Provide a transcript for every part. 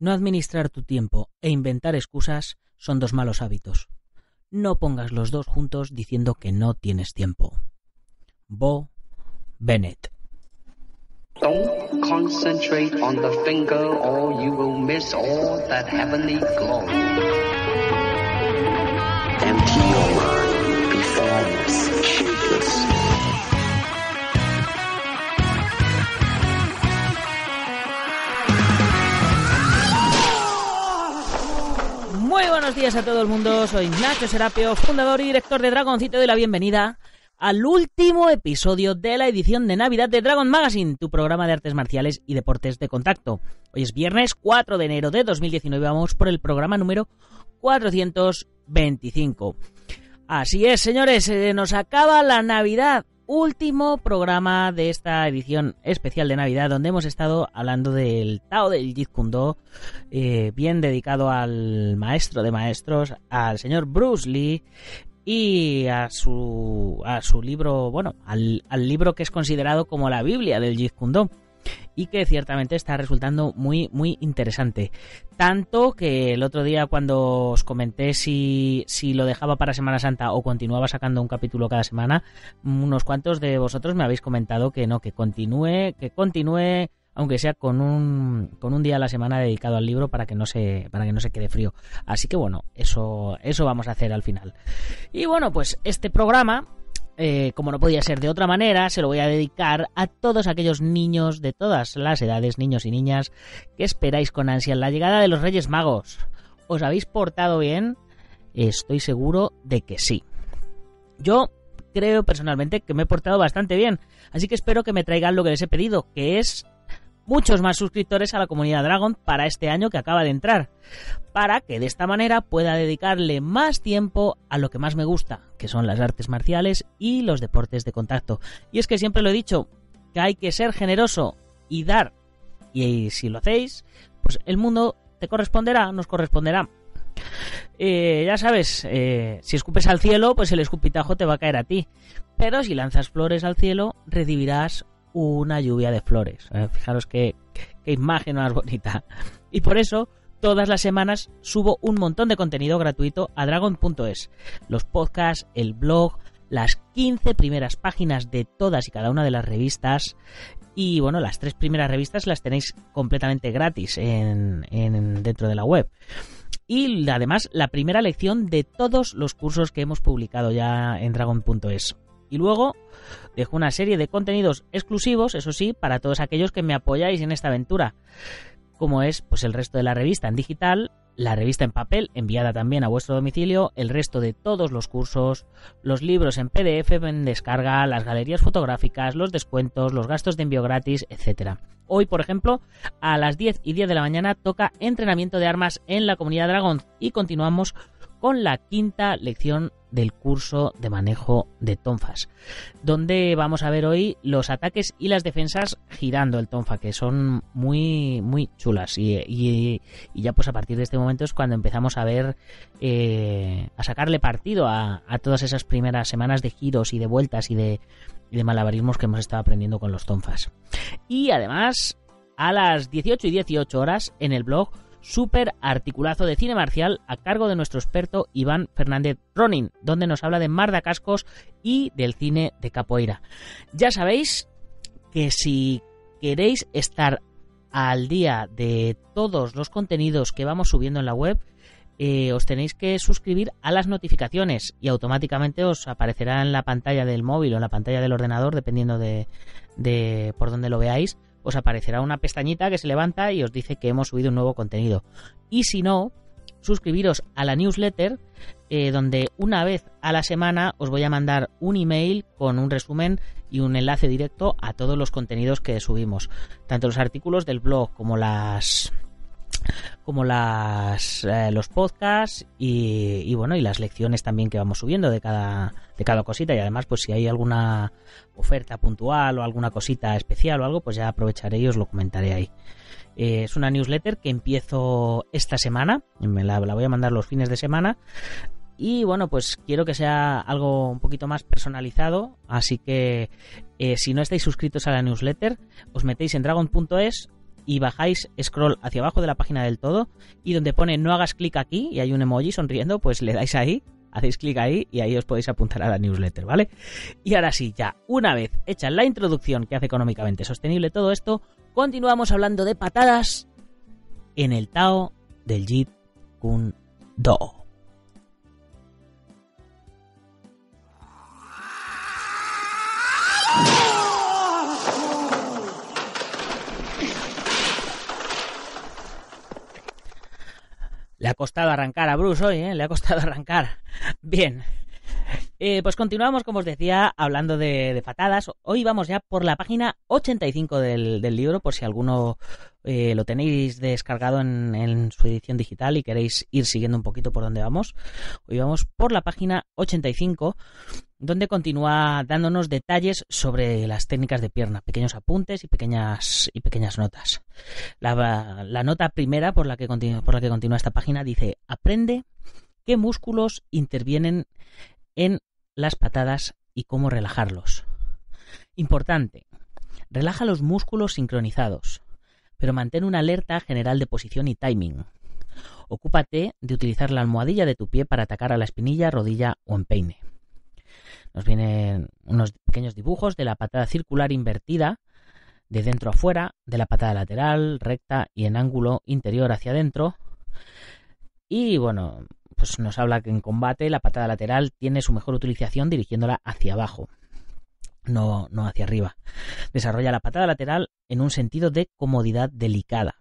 No administrar tu tiempo e inventar excusas son dos malos hábitos. No pongas los dos juntos diciendo que no tienes tiempo. Bo Bennett. concentrate on the finger or you will miss all that heavenly buenos días a todo el mundo. Soy Nacho Serapio, fundador y director de Dragoncito. Y la bienvenida al último episodio de la edición de Navidad de Dragon Magazine, tu programa de artes marciales y deportes de contacto. Hoy es viernes 4 de enero de 2019. Vamos por el programa número 425. Así es, señores, se eh, nos acaba la Navidad último programa de esta edición especial de Navidad, donde hemos estado hablando del Tao del Jeet Kune eh, bien dedicado al maestro de maestros, al señor Bruce Lee y a su, a su libro, bueno, al, al libro que es considerado como la Biblia del Jeet Kune y que ciertamente está resultando muy, muy interesante. Tanto que el otro día cuando os comenté si, si lo dejaba para Semana Santa o continuaba sacando un capítulo cada semana, unos cuantos de vosotros me habéis comentado que no, que continúe, que continúe aunque sea con un, con un día a la semana dedicado al libro para que no se, para que no se quede frío. Así que bueno, eso, eso vamos a hacer al final. Y bueno, pues este programa eh, como no podía ser de otra manera, se lo voy a dedicar a todos aquellos niños de todas las edades, niños y niñas, que esperáis con ansia la llegada de los Reyes Magos. ¿Os habéis portado bien? Estoy seguro de que sí. Yo creo personalmente que me he portado bastante bien, así que espero que me traigan lo que les he pedido, que es muchos más suscriptores a la comunidad Dragon para este año que acaba de entrar, para que de esta manera pueda dedicarle más tiempo a lo que más me gusta, que son las artes marciales y los deportes de contacto. Y es que siempre lo he dicho, que hay que ser generoso y dar, y si lo hacéis, pues el mundo te corresponderá, nos corresponderá. Eh, ya sabes, eh, si escupes al cielo, pues el escupitajo te va a caer a ti. Pero si lanzas flores al cielo, recibirás una lluvia de flores. Eh, fijaros qué, imagen más bonita. Y por eso todas las semanas subo un montón de contenido gratuito a dragon.es. Los podcasts, el blog, las 15 primeras páginas de todas y cada una de las revistas. Y bueno, las tres primeras revistas las tenéis completamente gratis en, dentro de la web. Y además la primera lección de todos los cursos que hemos publicado ya en dragon.es. Y luego dejo una serie de contenidos exclusivos, eso sí, para todos aquellos que me apoyáis en esta aventura, como es pues el resto de la revista en digital, la revista en papel enviada también a vuestro domicilio, el resto de todos los cursos, los libros en PDF en descarga, las galerías fotográficas, los descuentos, los gastos de envío gratis, etc. Hoy, por ejemplo, a las 10 y 10 de la mañana toca entrenamiento de armas en la comunidad Dragón y continuamos con la quinta lección del curso de manejo de tonfas, donde vamos a ver hoy los ataques y las defensas girando el tonfa, que son muy, muy chulas. Y, ya pues a partir de este momento es cuando empezamos a ver, eh, a sacarle partido a, a, todas esas primeras semanas de giros y de vueltas y de, y de malabarismos que hemos estado aprendiendo con los tonfas. Y además, a las 18 y 18 horas en el blog super articulazo de cine marcial a cargo de nuestro experto Iván Fernández Ronin, donde nos habla de Marda Cascos y del cine de capoeira. Ya sabéis que si queréis estar al día de todos los contenidos que vamos subiendo en la web, eh, os tenéis que suscribir a las notificaciones y automáticamente os aparecerá en la pantalla del móvil o en la pantalla del ordenador, dependiendo de, de por dónde lo veáis, os aparecerá una pestañita que se levanta y os dice que hemos subido un nuevo contenido. Y si no, suscribiros a la newsletter, eh, donde una vez a la semana os voy a mandar un email con un resumen y un enlace directo a todos los contenidos que subimos, tanto los artículos del blog como las como las, eh, los podcasts y, bueno y las lecciones también que vamos subiendo de cada de cada cosita y además pues si hay alguna oferta puntual o alguna cosita especial o algo pues ya aprovecharé y os lo comentaré ahí eh, es una newsletter que empiezo esta semana me la, voy a mandar los fines de semana y bueno, pues quiero que sea algo un poquito más personalizado, así que eh, si no estáis suscritos a la newsletter, os metéis en dragon.es y bajáis scroll hacia abajo de la página del todo y donde pone no hagas clic aquí y hay un emoji sonriendo, pues le dais ahí, hacéis clic ahí y ahí os podéis apuntar a la newsletter, ¿vale? Y ahora sí, ya, una vez hecha la introducción que hace económicamente sostenible todo esto, continuamos hablando de patadas en el Tao del Jit Kun Do. Le ha costado arrancar a Bruce hoy, ¿eh? Le ha costado arrancar. Bien. Eh, pues continuamos, como os decía, hablando de, fatadas. Hoy vamos ya por la página 85 del, del libro, por si alguno eh, lo tenéis descargado en, su edición digital y queréis ir siguiendo un poquito por donde vamos. Hoy vamos por la página 85, donde continúa dándonos detalles sobre las técnicas de pierna, pequeños apuntes y pequeñas, y pequeñas notas. La, nota primera por la, que por la que continúa esta página dice, aprende qué músculos intervienen en las patadas y cómo relajarlos. Importante, relaja los músculos sincronizados, pero mantén una alerta general de posición y timing. Ocúpate de utilizar la almohadilla de tu pie para atacar a la espinilla, rodilla o empeine. Nos vienen unos pequeños dibujos de la patada circular invertida de dentro a fuera, de la patada lateral, recta y en ángulo interior hacia adentro. Y bueno, pues nos habla que en combate la patada lateral tiene su mejor utilización dirigiéndola hacia abajo, no, hacia arriba. Desarrolla la patada lateral en un sentido de comodidad delicada.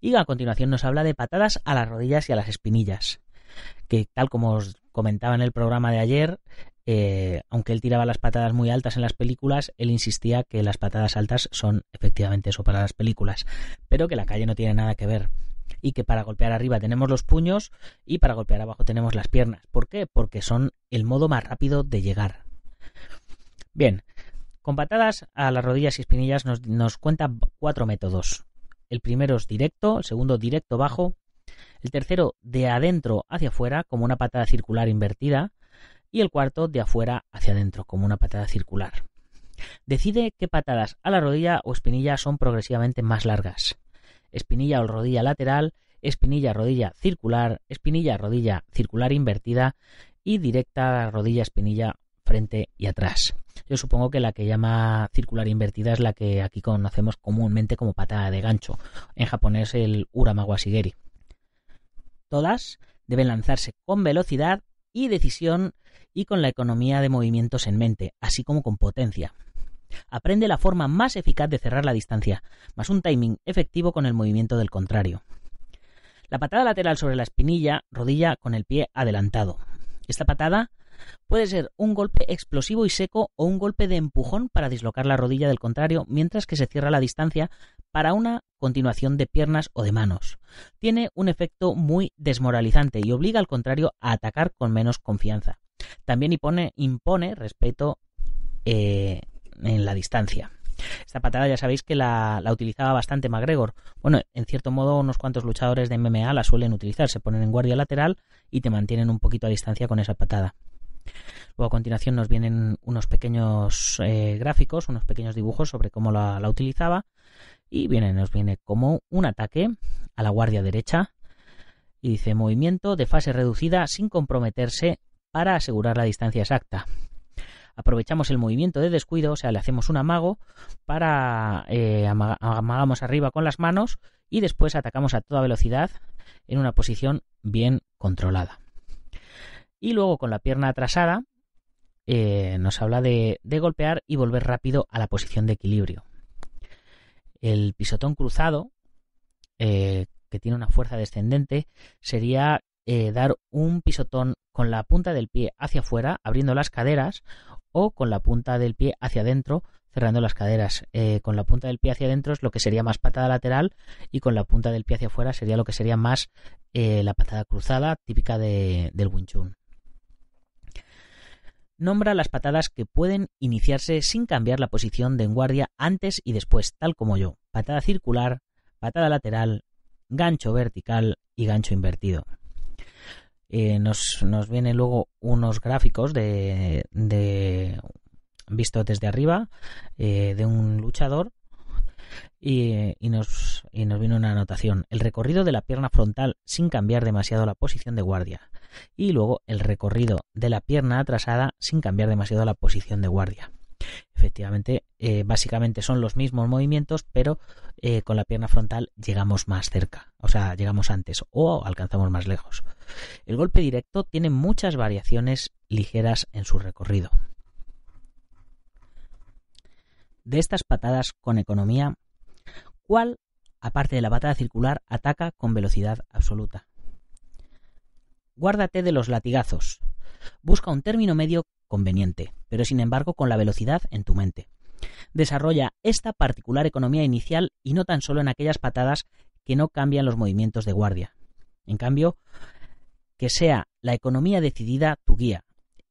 Y a continuación nos habla de patadas a las rodillas y a las espinillas, que tal como os comentaba en el programa de ayer, eh, aunque él tiraba las patadas muy altas en las películas, él insistía que las patadas altas son efectivamente eso para las películas, pero que la calle no tiene nada que ver y que para golpear arriba tenemos los puños y para golpear abajo tenemos las piernas. ¿Por qué? Porque son el modo más rápido de llegar. Bien, con patadas a las rodillas y espinillas nos, nos cuentan cuatro métodos. El primero es directo, el segundo directo bajo, el tercero de adentro hacia afuera como una patada circular invertida y el cuarto de afuera hacia adentro como una patada circular. Decide qué patadas a la rodilla o espinilla son progresivamente más largas espinilla o rodilla lateral, espinilla rodilla circular, espinilla rodilla circular invertida y directa rodilla espinilla frente y atrás. Yo supongo que la que llama circular invertida es la que aquí conocemos comúnmente como patada de gancho, en japonés el Uramawasigiri. Todas deben lanzarse con velocidad y decisión y con la economía de movimientos en mente, así como con potencia aprende la forma más eficaz de cerrar la distancia, más un timing efectivo con el movimiento del contrario. La patada lateral sobre la espinilla, rodilla con el pie adelantado. Esta patada puede ser un golpe explosivo y seco o un golpe de empujón para dislocar la rodilla del contrario mientras que se cierra la distancia para una continuación de piernas o de manos. Tiene un efecto muy desmoralizante y obliga al contrario a atacar con menos confianza. También impone, respeto eh, en la distancia. Esta patada ya sabéis que la, utilizaba bastante McGregor. Bueno, en cierto modo unos cuantos luchadores de MMA la suelen utilizar, se ponen en guardia lateral y te mantienen un poquito a distancia con esa patada. Luego a continuación nos vienen unos pequeños eh, gráficos, unos pequeños dibujos sobre cómo la, la utilizaba y viene, nos viene como un ataque a la guardia derecha y dice movimiento de fase reducida sin comprometerse para asegurar la distancia exacta aprovechamos el movimiento de descuido, o sea, le hacemos un amago para eh, amagamos arriba con las manos y después atacamos a toda velocidad en una posición bien controlada. Y luego con la pierna atrasada eh, nos habla de, golpear y volver rápido a la posición de equilibrio. El pisotón cruzado, eh, que tiene una fuerza descendente, sería dar un pisotón con la punta del pie hacia afuera, abriendo las caderas, o con la punta del pie hacia adentro, cerrando las caderas. Eh, con la punta del pie hacia adentro es lo que sería más patada lateral y con la punta del pie hacia afuera sería lo que sería más eh, la patada cruzada típica del Wing Chun. Nombra las patadas que pueden iniciarse sin cambiar la posición de enguardia antes y después, tal como yo. Patada circular, patada lateral, gancho vertical y gancho invertido. Eh, nos, nos vienen luego unos gráficos de, visto desde arriba eh, de un luchador y, y, nos, y nos viene una anotación. El recorrido de la pierna frontal sin cambiar demasiado la posición de guardia. Y luego el recorrido de la pierna atrasada sin cambiar demasiado la posición de guardia. Efectivamente, eh, básicamente son los mismos movimientos, pero eh, con la pierna frontal llegamos más cerca, o sea, llegamos antes o alcanzamos más lejos. El golpe directo tiene muchas variaciones ligeras en su recorrido. De estas patadas con economía, ¿cuál, aparte de la patada circular, ataca con velocidad absoluta? Guárdate de los latigazos, Busca un término medio conveniente, pero sin embargo con la velocidad en tu mente. Desarrolla esta particular economía inicial y no tan solo en aquellas patadas que no cambian los movimientos de guardia. En cambio, que sea la economía decidida tu guía,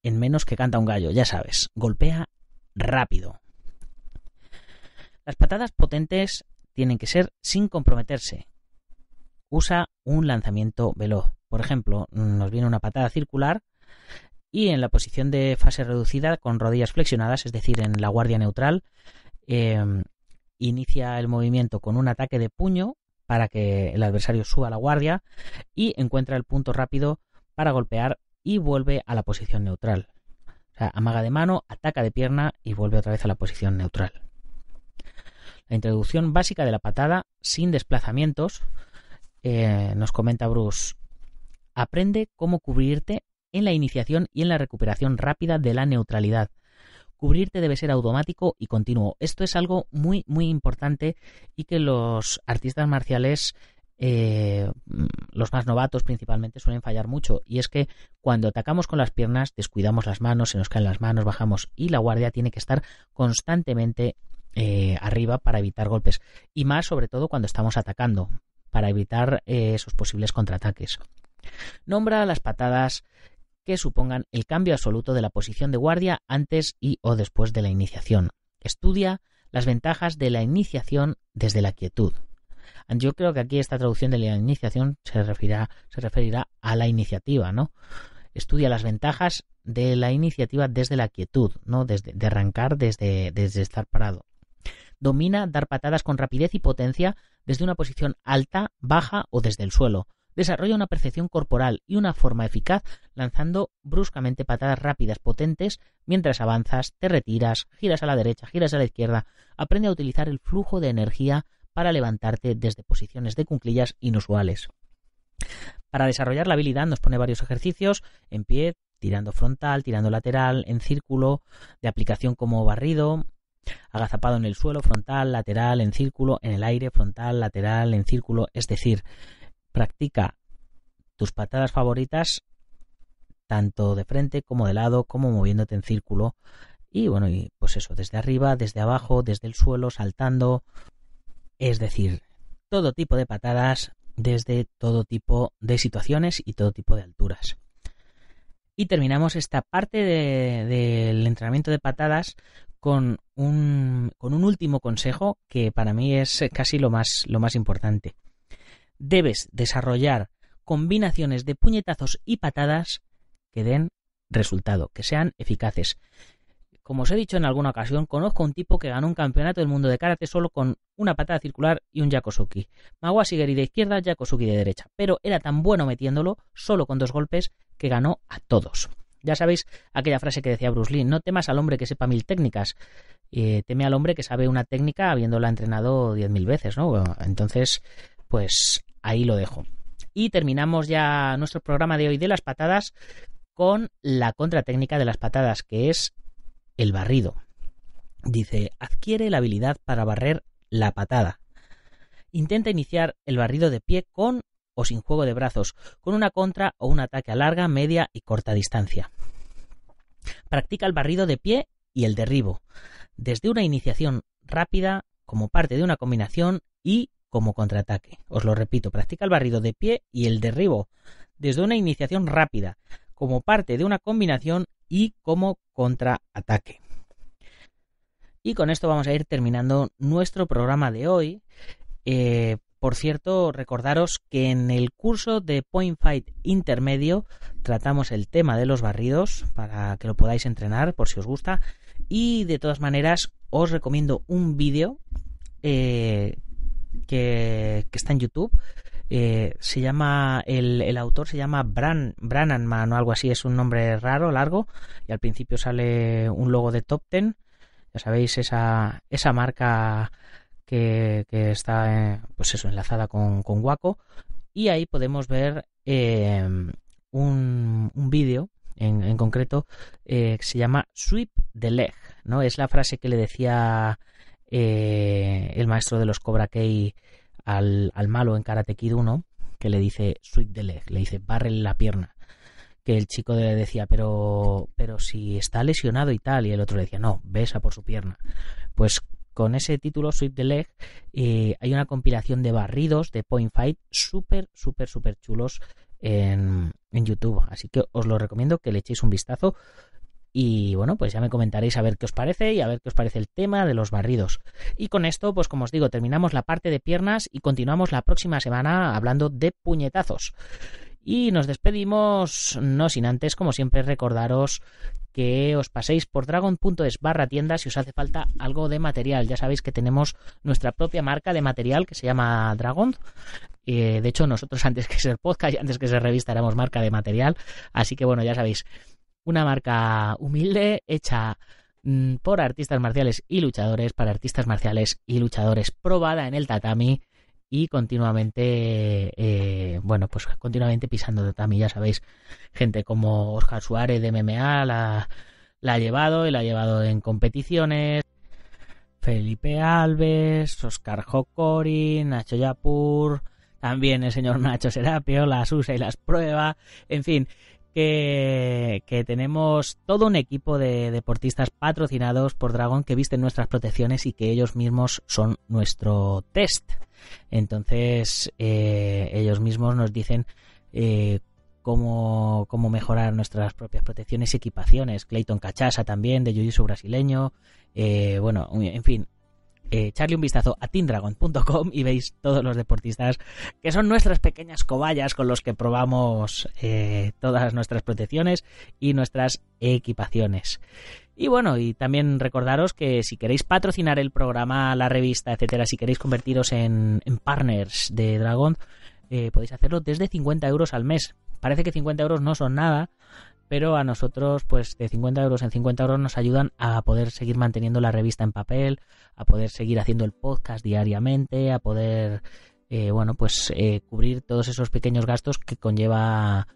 en menos que canta un gallo, ya sabes, golpea rápido. Las patadas potentes tienen que ser sin comprometerse. Usa un lanzamiento veloz. Por ejemplo, nos viene una patada circular, y en la posición de fase reducida, con rodillas flexionadas, es decir, en la guardia neutral, em, inicia el movimiento con un ataque de puño para que el adversario suba la guardia y encuentra el punto rápido para golpear y vuelve a la posición neutral. O sea, amaga de mano, ataca de pierna y vuelve otra vez a la posición neutral. La introducción básica de la patada sin desplazamientos, eh, nos comenta Bruce, aprende cómo cubrirte en la iniciación y en la recuperación rápida de la neutralidad. Cubrirte debe ser automático y continuo. Esto es algo muy, muy importante y que los artistas marciales eh, los más novatos principalmente suelen fallar mucho y es que cuando atacamos con las piernas descuidamos las manos, se nos caen las manos, bajamos y la guardia tiene que estar constantemente eh, arriba para evitar golpes y más sobre todo cuando estamos atacando para evitar eh, esos posibles contraataques. Nombra las patadas que supongan el cambio absoluto de la posición de guardia antes y o después de la iniciación. Estudia las ventajas de la iniciación desde la quietud. Yo creo que aquí esta traducción de la iniciación se referirá, a la iniciativa, ¿no? Estudia las ventajas de la iniciativa desde la quietud, ¿no? Desde, de arrancar desde estar parado. Domina dar patadas con rapidez y potencia desde una posición alta, baja o desde el suelo desarrolla una percepción corporal y una forma eficaz lanzando bruscamente patadas rápidas, potentes, mientras avanzas, te retiras, giras a la derecha, giras a la izquierda, aprende a utilizar el flujo de energía para levantarte desde posiciones de cunclillas inusuales. Para desarrollar la habilidad nos pone varios ejercicios en pie, tirando frontal, tirando lateral, en círculo, de aplicación como barrido, agazapado en el suelo, frontal, lateral, en círculo, en el aire, frontal, lateral, en círculo, es decir, Practica tus patadas favoritas tanto de frente como de lado, como moviéndote en círculo. Y bueno, y pues eso, desde arriba, desde abajo, desde el suelo, saltando. Es decir, todo tipo de patadas desde todo tipo de situaciones y todo tipo de alturas. Y terminamos esta parte del entrenamiento de patadas con un, con un último consejo que para mí es casi lo más, lo más importante debes desarrollar combinaciones de puñetazos y patadas que den resultado, que sean eficaces. Como os he dicho en alguna ocasión, conozco a un tipo que ganó un campeonato del mundo de karate solo con una patada circular y un yakosuki. Magua Sigeri de izquierda, yakosuki de derecha. Pero era tan bueno metiéndolo, solo con dos golpes, que ganó a todos. Ya sabéis aquella frase que decía Bruce Lee, no temas al hombre que sepa mil técnicas, eh, teme al hombre que sabe una técnica habiéndola entrenado diez mil veces, ¿no? Entonces, pues ahí lo dejo. Y terminamos ya nuestro programa de hoy de las patadas con la contratécnica de las patadas, que es el barrido. Dice, adquiere la habilidad para barrer la patada. Intenta iniciar el barrido de pie con o sin juego de brazos, con una contra o un ataque a larga, media y corta distancia. Practica el barrido de pie y el derribo, desde una iniciación rápida como parte de una combinación y como contraataque. Os lo repito, practica el barrido de pie y el derribo desde una iniciación rápida, como parte de una combinación y como contraataque. Y con esto vamos a ir terminando nuestro programa de hoy. Eh, por cierto, recordaros que en el curso de Point Fight Intermedio tratamos el tema de los barridos para que lo podáis entrenar por si os gusta. Y de todas maneras, os recomiendo un vídeo eh, que, está en YouTube. Eh, se llama el, autor se llama Bran Brananman o algo así es un nombre raro largo y al principio sale un logo de Top Ten ya sabéis esa esa marca que, está eh, pues eso enlazada con con Waco y ahí podemos ver eh, un, un vídeo en, en, concreto que se llama sweep the leg no es la frase que le decía eh, el maestro de los Cobra Key al, malo en Karate Kid 1, que le dice sweep the leg, le dice barre la pierna. Que el chico le decía, pero, pero si está lesionado y tal, y el otro le decía, no, besa por su pierna. Pues con ese título, Sweep the Leg, eh, hay una compilación de barridos de Point Fight súper, súper, súper chulos en, en, YouTube. Así que os lo recomiendo que le echéis un vistazo. Y bueno, pues ya me comentaréis a ver qué os parece y a ver qué os parece el tema de los barridos. Y con esto, pues como os digo, terminamos la parte de piernas y continuamos la próxima semana hablando de puñetazos. Y nos despedimos, no sin antes, como siempre, recordaros que os paséis por dragon.es barra tienda si os hace falta algo de material. Ya sabéis que tenemos nuestra propia marca de material que se llama Dragon. Eh, de hecho, nosotros antes que ser podcast y antes que ser revista éramos marca de material. Así que bueno, ya sabéis una marca humilde hecha mm, por artistas marciales y luchadores, para artistas marciales y luchadores, probada en el tatami y continuamente, eh, bueno, pues continuamente pisando tatami, ya sabéis, gente como Oscar Suárez de MMA la, ha llevado y la ha llevado en competiciones. Felipe Alves, Oscar Jokori, Nacho Yapur, también el señor Nacho Serapio, las usa y las prueba, en fin, que, tenemos todo un equipo de deportistas patrocinados por Dragon que visten nuestras protecciones y que ellos mismos son nuestro test. Entonces, eh, ellos mismos nos dicen eh, cómo, mejorar nuestras propias protecciones y equipaciones. Clayton Cachasa también, de Jiu-Jitsu brasileño. Eh, bueno, en fin, eh, echarle un vistazo a tindragon.com y veis todos los deportistas que son nuestras pequeñas cobayas con los que probamos eh, todas nuestras protecciones y nuestras equipaciones. Y bueno, y también recordaros que si queréis patrocinar el programa, la revista, etcétera, si queréis convertiros en, partners de Dragon, eh, podéis hacerlo desde 50 euros al mes. Parece que 50 euros no son nada, pero a nosotros, pues de 50 euros en 50 euros nos ayudan a poder seguir manteniendo la revista en papel, a poder seguir haciendo el podcast diariamente, a poder, eh, bueno, pues eh, cubrir todos esos pequeños gastos que conlleva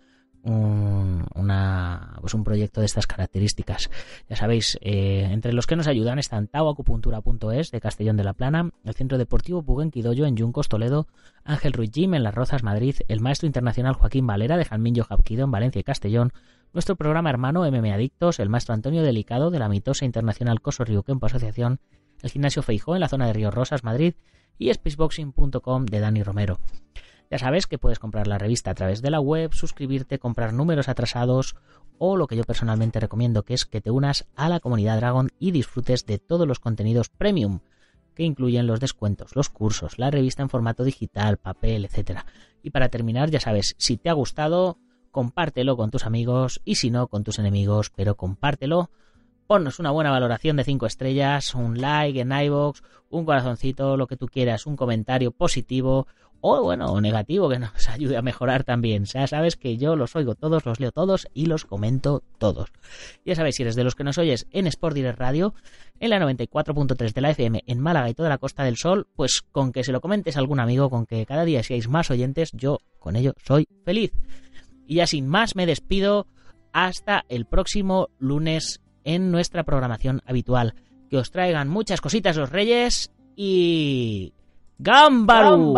pues un, proyecto de estas características. Ya sabéis, eh, entre los que nos ayudan están tauacupuntura.es de Castellón de la Plana, el Centro Deportivo Buguen en Yuncos, Toledo, Ángel Ruiz Jim en Las Rozas, Madrid, el maestro internacional Joaquín Valera de Jamillo Jabquido en Valencia y Castellón, nuestro programa hermano MM Adictos, el maestro Antonio Delicado de la mitosa internacional Coso Río Asociación, el gimnasio Feijó en la zona de Río Rosas, Madrid y Spaceboxing.com de Dani Romero. Ya sabes que puedes comprar la revista a través de la web, suscribirte, comprar números atrasados o lo que yo personalmente recomiendo que es que te unas a la comunidad Dragon y disfrutes de todos los contenidos premium que incluyen los descuentos, los cursos, la revista en formato digital, papel, etc. Y para terminar, ya sabes, si te ha gustado, compártelo con tus amigos y si no, con tus enemigos, pero compártelo ponnos una buena valoración de 5 estrellas, un like en iBox, un corazoncito, lo que tú quieras, un comentario positivo o bueno, o negativo que nos ayude a mejorar también. Ya sabes que yo los oigo todos, los leo todos y los comento todos. Ya sabéis, si eres de los que nos oyes en Sport Direct Radio, en la 94.3 de la FM en Málaga y toda la Costa del Sol, pues con que se lo comentes a algún amigo, con que cada día seáis más oyentes, yo con ello soy feliz. Y ya sin más me despido hasta el próximo lunes en nuestra programación habitual. Que os traigan muchas cositas los reyes y... GAMBARU